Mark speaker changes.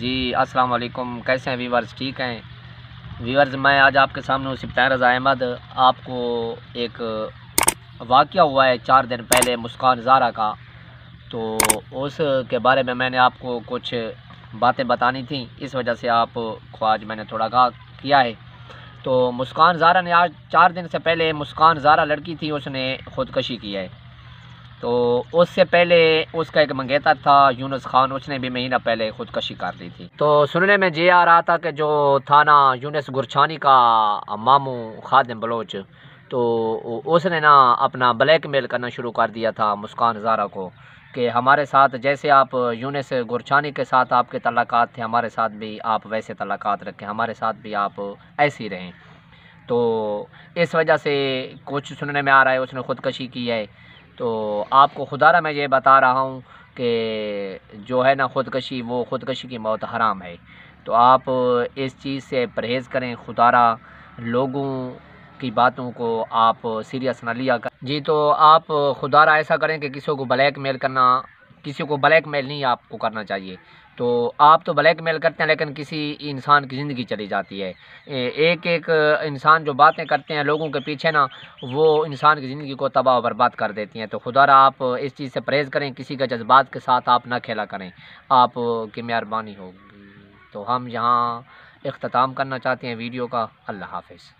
Speaker 1: जी अस्सलाम वालेकुम कैसे हैं वीवर्स ठीक हैं वीवर्स मैं आज आपके सामने हूँ सिपता रज़ा अहमद आपको एक वाक़ हुआ है चार दिन पहले मुस्कान ज़ारा का तो उस के बारे में मैंने आपको कुछ बातें बतानी थी इस वजह से आप आज मैंने थोड़ा कहा किया है तो मुस्कान ज़ारा ने आज चार दिन से पहले मुस्कान ज़ारा लड़की थी उसने ख़ुदकशी की है तो उससे पहले उसका एक मंगेतर था यूनुस खान उसने भी महीना पहले खुदकशी कर ली थी तो सुनने में ये आ रहा था कि जो थाना यूनुस गुरछानी का मामू खादिम बलोच तो उसने ना अपना ब्लैक मेल करना शुरू कर दिया था मुस्कान जारा को कि हमारे साथ जैसे आप यूनुस गुरछानी के साथ आपके तलाक़ात थे हमारे साथ भी आप वैसे तलाक़ात रखें हमारे साथ भी आप ऐसे ही रहें तो इस वजह से कुछ सुनने में आ रहा है उसने खुदकशी की है तो आपको खुदा रहा मैं ये बता रहा हूँ कि जो है ना ख़ुदकशी वो ख़ुदकशी की मौत हराम है तो आप इस चीज़ से परहेज़ करें खुदा लोगों की बातों को आप सीरियस ना लिया कर जी तो आप खुदा ऐसा करें कि किसी को ब्लैक मेल करना किसी को ब्लैक मेल नहीं आपको करना चाहिए तो आप तो ब्लैक मेल करते हैं लेकिन किसी इंसान की ज़िंदगी चली जाती है एक एक इंसान जो बातें करते हैं लोगों के पीछे ना वो इंसान की ज़िंदगी को तबाह बर्बाद कर देती हैं तो खुदा आप इस चीज़ से परहेज़ करें किसी के जज्बात के साथ आप ना खेला करें आप की मेहरबानी होगी तो हम यहाँ अख्ताम करना चाहते हैं वीडियो का अल्लाह हाफिज़